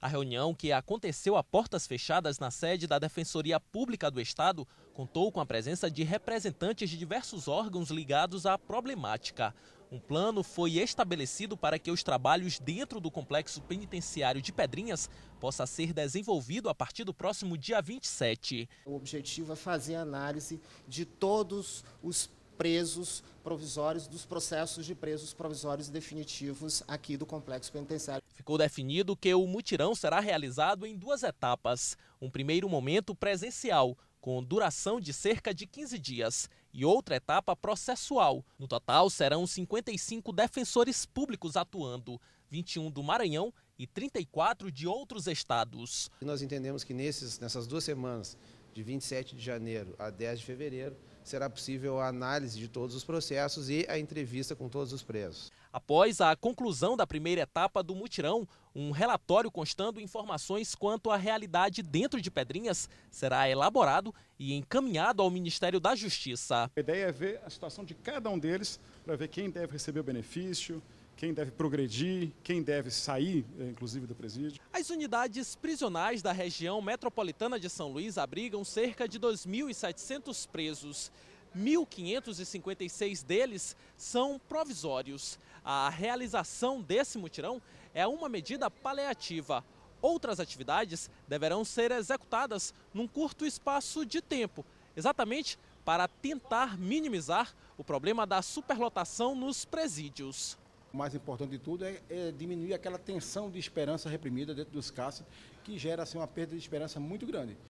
A reunião, que aconteceu a portas fechadas na sede da Defensoria Pública do Estado, contou com a presença de representantes de diversos órgãos ligados à problemática. Um plano foi estabelecido para que os trabalhos dentro do complexo penitenciário de Pedrinhas possa ser desenvolvido a partir do próximo dia 27. O objetivo é fazer análise de todos os presos provisórios, dos processos de presos provisórios definitivos aqui do Complexo Penitenciário. Ficou definido que o mutirão será realizado em duas etapas. Um primeiro momento presencial, com duração de cerca de 15 dias, e outra etapa processual. No total, serão 55 defensores públicos atuando, 21 do Maranhão e 34 de outros estados. Nós entendemos que nesses, nessas duas semanas de 27 de janeiro a 10 de fevereiro, será possível a análise de todos os processos e a entrevista com todos os presos. Após a conclusão da primeira etapa do mutirão, um relatório constando informações quanto à realidade dentro de Pedrinhas será elaborado e encaminhado ao Ministério da Justiça. A ideia é ver a situação de cada um deles, para ver quem deve receber o benefício, quem deve progredir, quem deve sair, eh, inclusive, do presídio. As unidades prisionais da região metropolitana de São Luís abrigam cerca de 2.700 presos. 1.556 deles são provisórios. A realização desse mutirão é uma medida paliativa. Outras atividades deverão ser executadas num curto espaço de tempo, exatamente para tentar minimizar o problema da superlotação nos presídios mais importante de tudo é, é, diminuir aquela tensão de esperança reprimida dentro dos caças, que gera assim, uma perda de esperança muito grande.